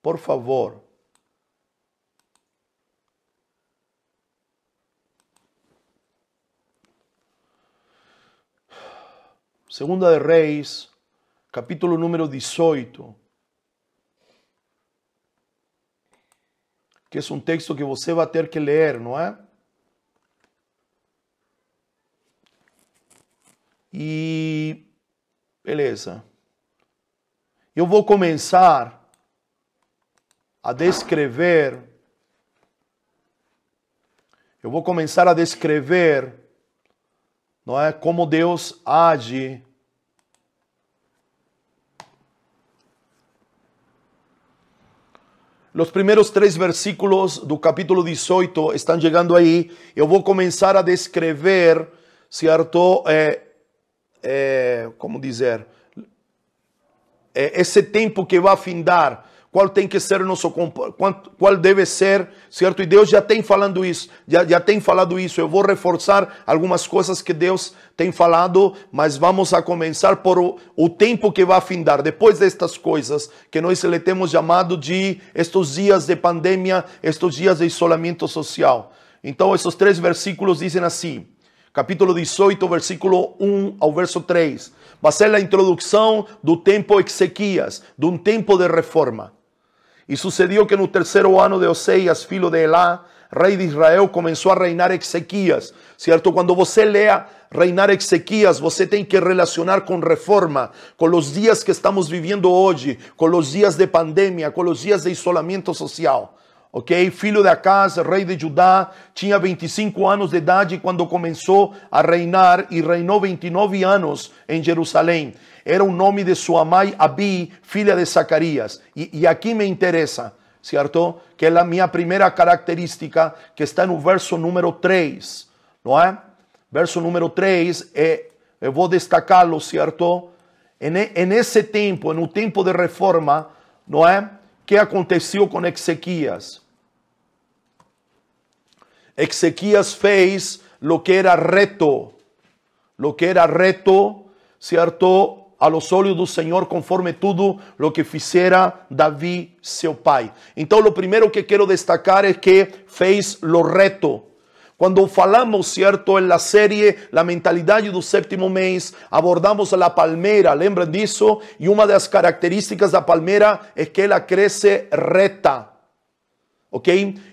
Por favor. Segunda de Reis, capítulo número 18, que é um texto que você vai ter que ler, não é? E beleza. Eu vou começar a descrever. Eu vou começar a descrever não é? Como Deus age. Os primeiros três versículos do capítulo 18 estão chegando aí. Eu vou começar a descrever, certo? É, é, como dizer? É, esse tempo que vai findar qual tem que ser o nosso comportamento, qual deve ser, certo? E Deus já tem falando isso, já, já tem falado isso. Eu vou reforçar algumas coisas que Deus tem falado, mas vamos a começar por o, o tempo que vai afindar. Depois destas coisas que nós lhe temos chamado de estes dias de pandemia, estes dias de isolamento social. Então, esses três versículos dizem assim, capítulo 18, versículo 1 ao verso 3. Vai ser a introdução do tempo Exequias, de um tempo de reforma. Y sucedió que en el tercer año de Oseas, filo de Elá, rey de Israel, comenzó a reinar Ezequías, ¿cierto? Cuando você lea reinar Ezequías, você tiene que relacionar con reforma, con los días que estamos viviendo hoy, con los días de pandemia, con los días de isolamiento social. ok? Filho de Acas, rei de Judá, tinha 25 anos de idade quando começou a reinar e reinou 29 anos em Jerusalém. Era o nome de sua mãe Abi, filha de Zacarias. E, e aqui me interessa, certo? Que é a minha primeira característica, que está no verso número 3, não é? Verso número 3, é, eu vou destacá-lo, certo? Em esse tempo, no tempo de reforma, não é? que aconteceu com Ezequias. ezequías face lo que era reto, lo que era reto, ¿cierto? a los ojos del Señor conforme todo lo que fizera David, su pai. Entonces, lo primero que quiero destacar es que fez lo reto. Cuando falamos, cierto, en la serie La Mentalidad do Séptimo Mes, abordamos a palmera, lembram Y una de las características la palmera es que ela crece reta. Ok?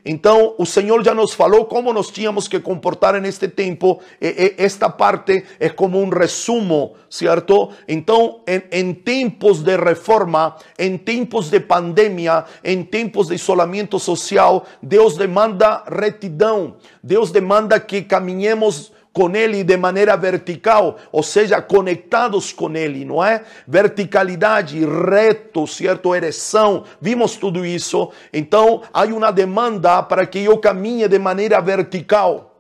Então, o Senhor já nos falou como nos tínhamos que comportar neste tempo. E, e, esta parte é como um resumo, certo? Então, em, em, tempos de reforma, em tempos de pandemia, em tempos de isolamento social, Deus demanda retidão. Deus demanda que caminhemos com Ele de maneira vertical, ou seja, conectados com Ele, não é? Verticalidade, reto, certo? Ereção, vimos tudo isso. Então, há uma demanda para que eu caminhe de maneira vertical,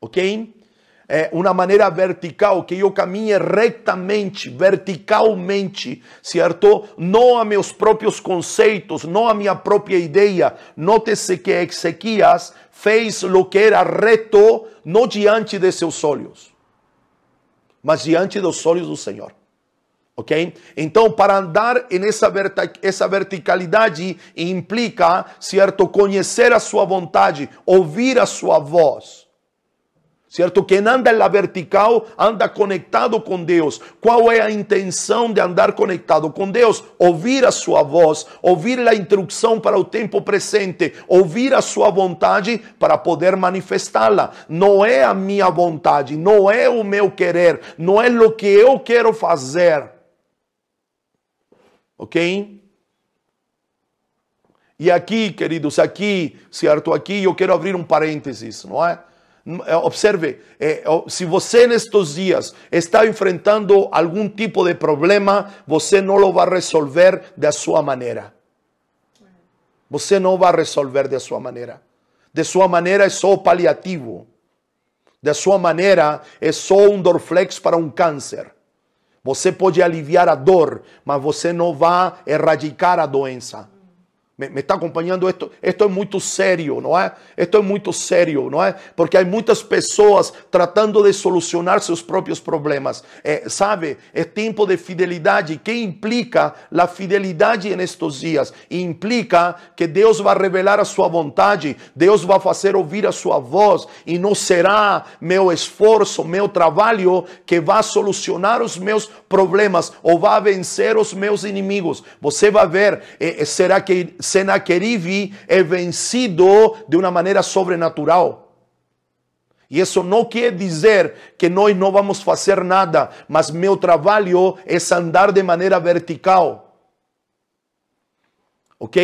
ok? É uma maneira vertical, que eu caminhe retamente, verticalmente, certo? Não a meus próprios conceitos, não a minha própria ideia. Note-se que Ezequias fez o que era reto, não diante de seus olhos, mas diante dos olhos do Senhor. Ok? Então, para andar em essa, essa verticalidade implica, certo, conhecer a sua vontade, ouvir a sua voz certo? Quem anda é na vertical anda conectado com Deus. Qual é a intenção de andar conectado com Deus? Ouvir a sua voz, ouvir a instrução para o tempo presente, ouvir a sua vontade para poder manifestá-la. Não é a minha vontade, não é o meu querer, não é o que eu quero fazer. Ok? E aqui, queridos, aqui, certo? Aqui eu quero abrir um parênteses, não é? Eh, observe, eh, se você nestes dias está enfrentando algum tipo de problema, você não o vai resolver da sua maneira. Você não vai resolver da sua maneira. De sua maneira é só paliativo. De sua maneira é só um Dorflex para um câncer. Você pode aliviar a dor, mas você não vai erradicar a doença. Me, me, está acompanhando esto? Esto é muito sério, não é? Esto é muito sério, não é? Porque há muitas pessoas tratando de solucionar seus próprios problemas. Eh, ¿Sabe? é tempo de fidelidad. que implica a fidelidade nestes dias? Implica que Deus vai revelar a sua vontade, Deus vai fazer ouvir a sua voz e não será meu esforço, meu trabalho que vai solucionar os meus problemas ou vai vencer os meus inimigos. Você vai ver, eh, eh, será que Senaqueribe é vencido de uma maneira sobrenatural. E isso não quer dizer que nós não vamos fazer nada, mas meu trabalho é andar de maneira vertical. ¿ok?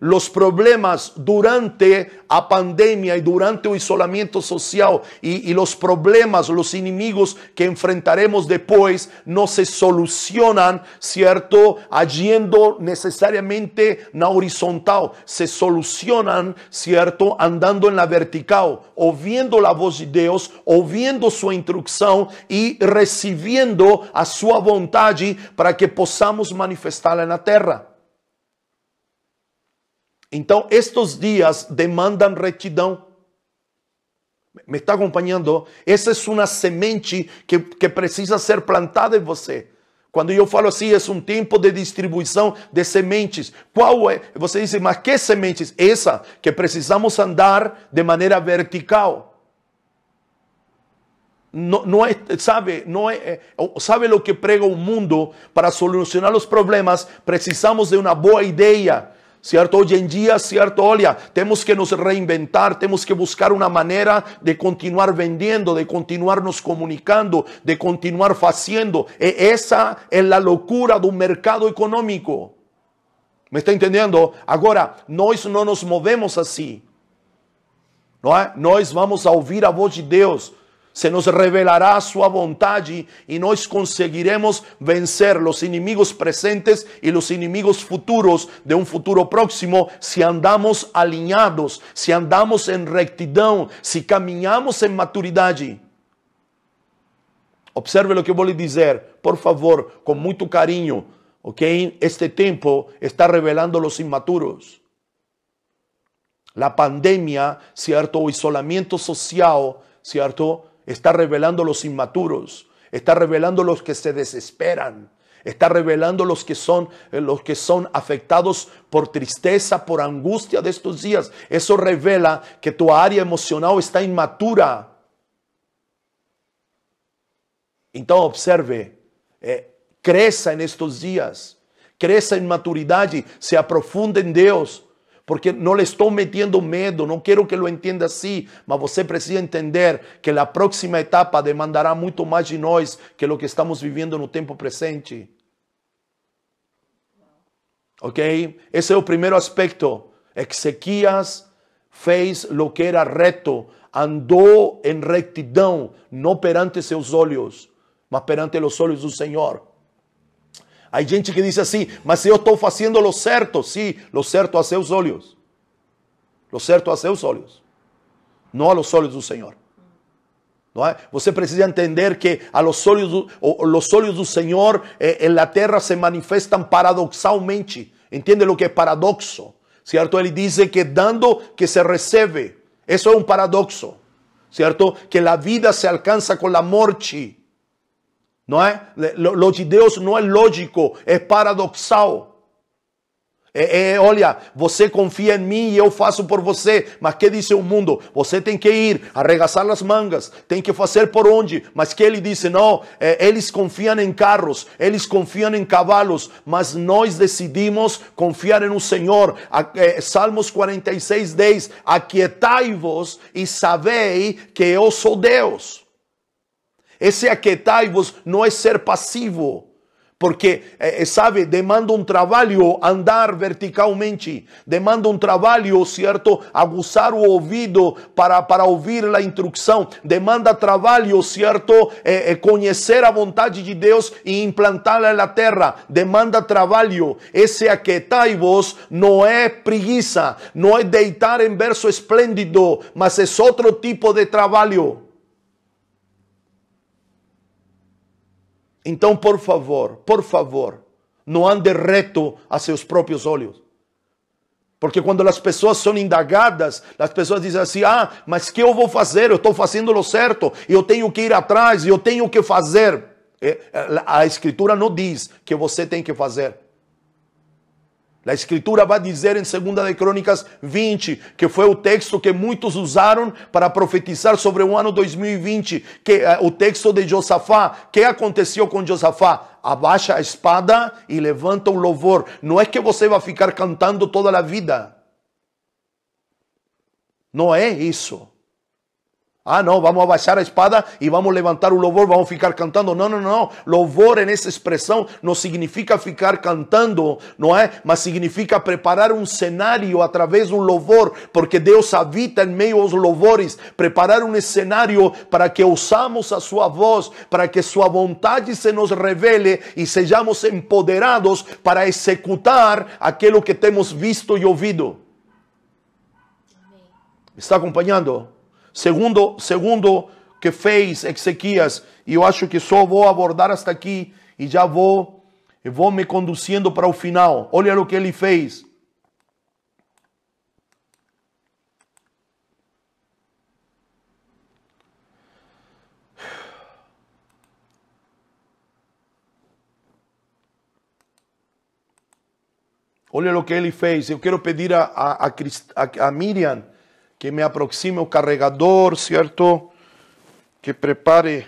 Los problemas durante la pandemia y durante el isolamiento social y, los problemas, los enemigos que enfrentaremos después no se solucionan, ¿cierto? yendo necesariamente en la horizontal, se solucionan, ¿cierto? Andando en la vertical, oyendo la voz de Dios, oyendo su instrucción y recibiendo a su voluntad para que podamos manifestarla en la tierra. Então, estes dias demandam retidão. Me está acompanhando? Essa é uma semente que, que precisa ser plantada em você. Quando eu falo assim, é um tempo de distribuição de sementes. Qual é? Você diz, mas que sementes? Essa que precisamos andar de maneira vertical. Não, não é, sabe, não é, é sabe o que prega o mundo para solucionar os problemas? Precisamos de uma boa ideia Hoy hoy en día, cierto, Olha, tenemos que nos reinventar, tenemos que buscar una manera de continuar vendiendo, de continuar nos comunicando, de continuar haciendo. E, esa es la locura de un mercado económico. ¿Me está entendiendo? Ahora, nosotros no nos movemos así. no es vamos a oír a voz de Dios se nos revelará su voluntad y nos conseguiremos vencer los enemigos presentes y los enemigos futuros de un futuro próximo si andamos alineados, si andamos en rectidão, si caminamos en maturidad. Observe lo que voy a decir, por favor, con mucho cariño, ok? Este tiempo está revelando los inmaturos. La pandemia, cierto, o isolamiento social, cierto, está revelando los inmaturos, está revelando los que se desesperan, está revelando los que son eh, los que son afectados por tristeza, por angustia de estos días. Eso revela que tu área emocional está inmatura. Entonces observe, eh, en estos días, crece en maturidad y se aprofunda en Dios porque no le estoy metiendo miedo, no quiero que lo entienda así, mas você precisa entender que la próxima etapa demandará mucho más de nós que lo que estamos viviendo en el tiempo presente. Ok? Ese es el primer aspecto. Ezequías fez lo que era reto, andó en rectidão, no perante seus olhos, mas perante los olhos del Señor. Hay gente que dice así, mas yo yo haciendo lo lo cierto. sí, lo cierto a seus olhos. Lo cierto a seus olhos. No a los olhos del Señor. ¿No? Você precisa entender que a los olhos del los sólidos del Señor eh, en la tierra se manifiestan paradoxalmente. Entiende lo que es paradoxo? ¿Cierto? Él dice que dando que se recibe. Eso es un paradoxo. ¿Cierto? Que la vida se alcanza con la muerte. Não é? Lo de Deus não é lógico, é paradoxal. É, é, olha, você confia em mim e eu faço por você. Mas que diz o mundo? Você tem que ir, arregaçar as mangas, tem que fazer por onde. Mas que ele disse? Não, é, eles confiam em carros, eles confiam em cavalos, mas nós decidimos confiar no Senhor. É, Salmos 46, 10. Aquietai-vos e sabei que eu sou Deus. Esse aquietai-vos não é ser passivo, porque, eh, eh, sabe, demanda um trabalho andar verticalmente, demanda um trabalho, certo, aguçar o ouvido para, para ouvir a instrução, demanda trabalho, certo, é, eh, é conhecer a vontade de Deus e implantá-la na terra, demanda trabalho. Esse aquietai-vos não é preguiça, não é deitar em verso esplêndido, mas é outro tipo de trabalho. Então, por favor, por favor, não ande reto a seus próprios olhos. Porque quando as pessoas são indagadas, as pessoas dizem assim: ah, mas que eu vou fazer? Eu estou fazendo o certo, eu tenho que ir atrás, eu tenho que fazer. É, a Escritura não diz que você tem que fazer. A Escritura vai dizer em 2 de Crônicas 20, que foi o texto que muitos usaram para profetizar sobre o ano 2020, que eh, o texto de Josafá, que aconteceu com Josafá? Abaixa a espada e levanta o louvor. Não é que você vai ficar cantando toda a vida. Não é isso. Ah, não, vamos abaixar a espada e vamos levantar o louvor, vamos ficar cantando. Não, não, não. Louvor nessa expressão não significa ficar cantando, não é? Mas significa preparar um cenário através do louvor, porque Deus habita em meio aos louvores. Preparar um cenário para que usamos a sua voz, para que sua vontade se nos revele e sejamos empoderados para executar aquilo que temos visto e ouvido. Está acompanhando? Segundo, segundo que fez Ezequias, e eu acho que só vou abordar hasta aqui e já vou, vou me conduzindo para o final. Olha o que ele fez. Olha o que ele fez. Eu quero pedir a, a, a, a Miriam que me aproxime o carregador, certo? Que prepare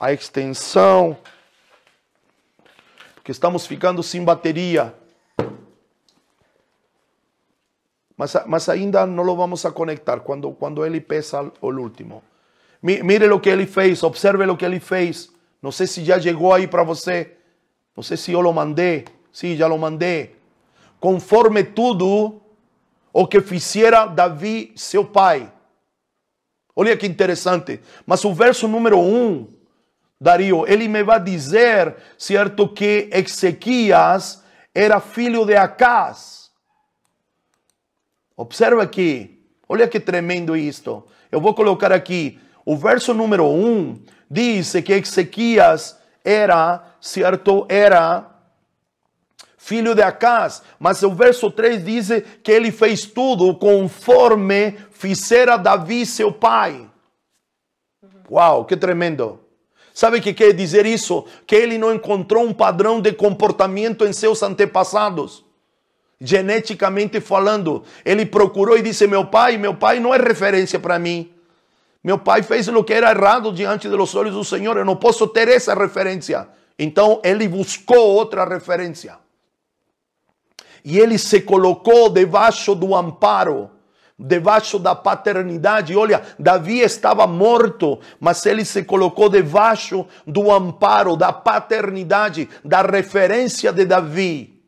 a extensão, porque estamos ficando sem bateria. Mas, mas ainda não lo vamos a conectar quando, quando ele pesa o último. Mire o que ele fez, observe o que ele fez. Não sei se já chegou aí para você. Não sei se eu lo mandei. Sim, já lo mandei. Conforme tudo o que fizera Davi seu pai. Olha que interessante. Mas o verso número 1, Dario, ele me vai dizer, certo, que Ezequias era filho de Acás. Observa aqui. Olha que tremendo isto. Eu vou colocar aqui. O verso número 1 diz que Ezequias era, certo, era filho de Acás. Mas o verso 3 diz que ele fez tudo conforme fizera Davi, seu pai. Uau, que tremendo! Sabe o que quer dizer isso? Que ele não encontrou um padrão de comportamento em seus antepassados. Geneticamente falando, ele procurou e disse: Meu pai, meu pai não é referência para mim. Meu pai fez o que era errado diante dos olhos do Senhor. Eu não posso ter essa referência. Então ele buscou outra referência e ele se colocou debaixo do amparo, debaixo da paternidade. Olha, Davi estava morto, mas ele se colocou debaixo do amparo, da paternidade, da referência de Davi.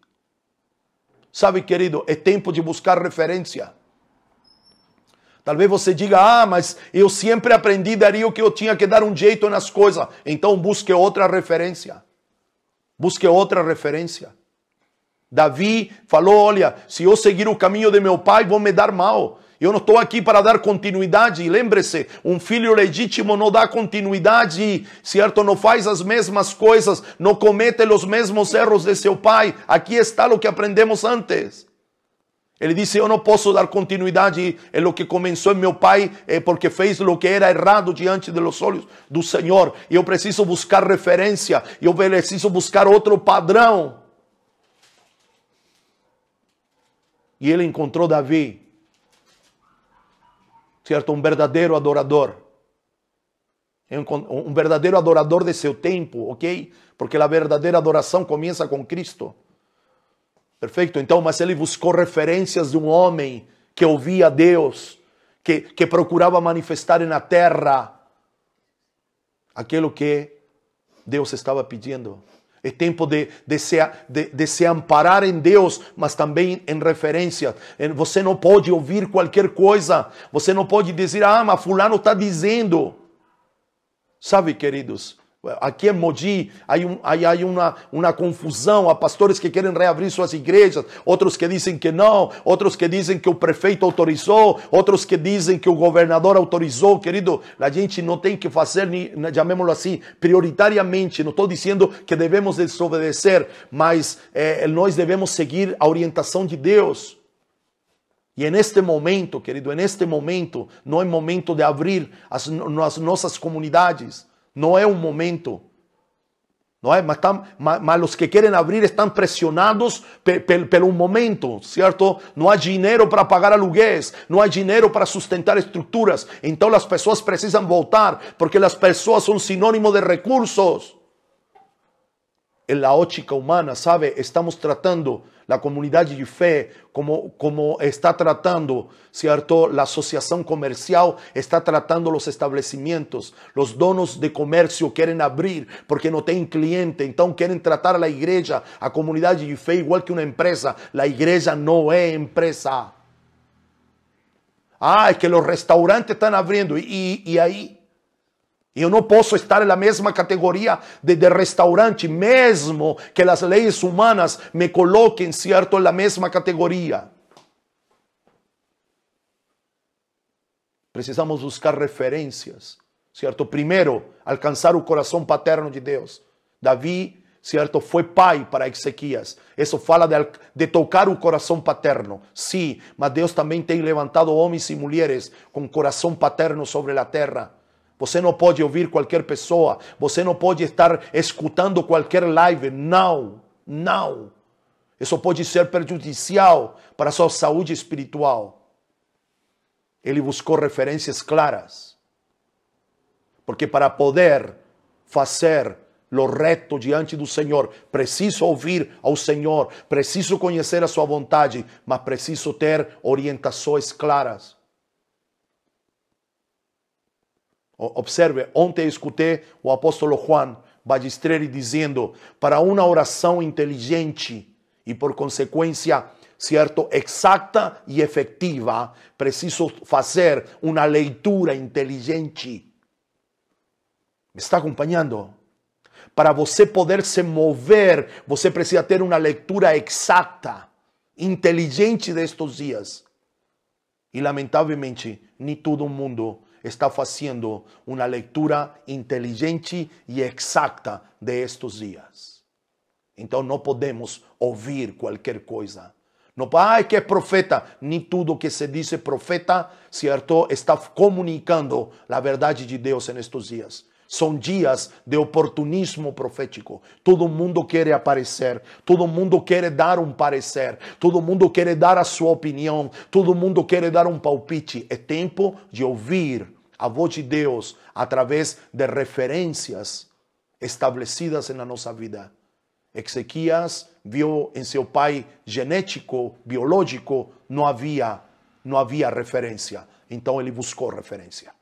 Sabe, querido, é tempo de buscar referência. Talvez você diga, ah, mas eu sempre aprendi, Dario, que eu tinha que dar um jeito nas coisas. Então busque outra referência. Busque outra referência. Davi falou: Olha, se eu seguir o caminho de meu pai, vou me dar mal. Eu não estou aqui para dar continuidade. Lembre-se, um filho legítimo não dá continuidade, certo? Não faz as mesmas coisas, não comete os mesmos erros de seu pai. Aqui está o que aprendemos antes. Ele disse: Eu não posso dar continuidade em é lo que começou em meu pai, é porque fez o que era errado diante dos olhos do Senhor. Eu preciso buscar referência, eu preciso buscar outro padrão. e ele encontrou Davi, certo? Um verdadeiro adorador. Um verdadeiro adorador de seu tempo, ok? Porque a verdadeira adoração começa com Cristo. Perfeito? Então, mas ele buscou referências de um homem que ouvia Deus, que, que procurava manifestar na terra aquilo que Deus estava pedindo. É tempo de, de, se, de, de se amparar em Deus, mas também em referência. Você não pode ouvir qualquer coisa. Você não pode dizer, ah, mas Fulano está dizendo. Sabe, queridos, Aqui em é Mogi há, un, aí há uma una, confusión, pastores que querem reabrir suas igrejas outros que dizem que não outros que dizem que o prefeito autorizou outros que dizem que o governador autorizou Querido, a gente não tem que fazer chamemos llamémoslo assim prioritariamente. não estou dizendo que devemos desobedecer, mas é, nós devemos seguir a orientação de Deus E é neste momento, querido, neste momento, não é momento de abrir as, as nossas comunidades, No es un momento. no es más que quieren abrir están presionados por un momento, cierto. No hay dinero para pagar alugués, No hay dinero para sustentar estructuras. Entonces las personas precisan votar porque las personas son sinónimo de recursos en la óptica humana, ¿sabe? Estamos tratando la comunidad de fe como, como está tratando, ¿cierto? La asociación comercial está tratando los establecimientos. Los donos de comercio quieren abrir porque no tienen cliente, entonces quieren tratar a la iglesia, a comunidad de fe igual que una empresa. La iglesia no es empresa. Ah, es que los restaurantes están abriendo y ahí yo no puedo estar en la misma categoría de, restaurante, mesmo que las leyes humanas me coloquen, cierto, en la misma categoría. Precisamos buscar referencias. cierto. Primero, alcanzar un corazón paterno de Dios. David cierto, fue pai para Ezequías. Eso fala de, tocar el corazón paterno. Sí, mas Dios también ha levantado hombres y mujeres con corazón paterno sobre la tierra. Você não pode ouvir qualquer pessoa. Você não pode estar escutando qualquer live. Não, não. Isso pode ser prejudicial para a sua saúde espiritual. Ele buscou referências claras. Porque para poder fazer lo reto diante do Senhor, preciso ouvir ao Senhor, preciso conhecer a sua vontade, mas preciso ter orientações claras Observe, ontem escutei o apóstolo Juan Balistreri dizendo: para uma oração inteligente e, por consequência, certo, exata e efetiva, preciso fazer uma leitura inteligente. Me está acompanhando? Para você poder se mover, você precisa ter uma leitura exata, inteligente destes dias. E lamentavelmente, nem todo mundo está haciendo una lectura inteligente y exacta de estos días. Entonces no podemos oír cualquier cosa. No hay que profeta, Ni todo que se dice profeta, ¿cierto? está comunicando la verdad de Dios en estos días. São dias de oportunismo profético. Todo mundo quer aparecer, todo mundo quer dar um parecer, todo mundo quer dar a sua opinião, todo mundo quer dar um palpite. É tempo de ouvir a voz de Deus através de referências estabelecidas na nossa vida. Ezequias viu em seu pai genético, biológico, não havia, não havia referência. Então ele buscou referência.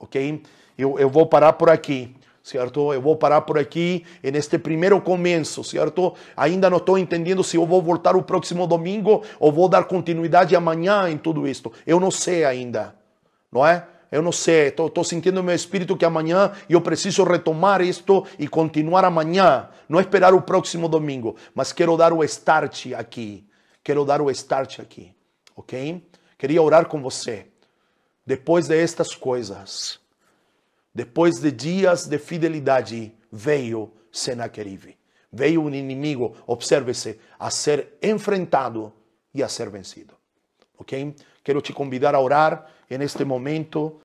OK? eu, eu vou parar por aqui. Certo? Eu vou parar por aqui, neste primeiro começo, certo? Ainda não estou entendendo se eu vou voltar o próximo domingo ou vou dar continuidade amanhã em tudo isto. Eu não sei ainda, não é? Eu não sei, estou sentindo no meu espírito que amanhã eu preciso retomar isto e continuar amanhã, não é esperar o próximo domingo, mas quero dar o start aqui. Quero dar o start aqui, ok? Queria orar com você depois destas coisas depois de dias de fidelidade, veio Senaqueribe. Veio um inimigo, observe-se, a ser enfrentado e a ser vencido. Ok? Quero te convidar a orar neste momento.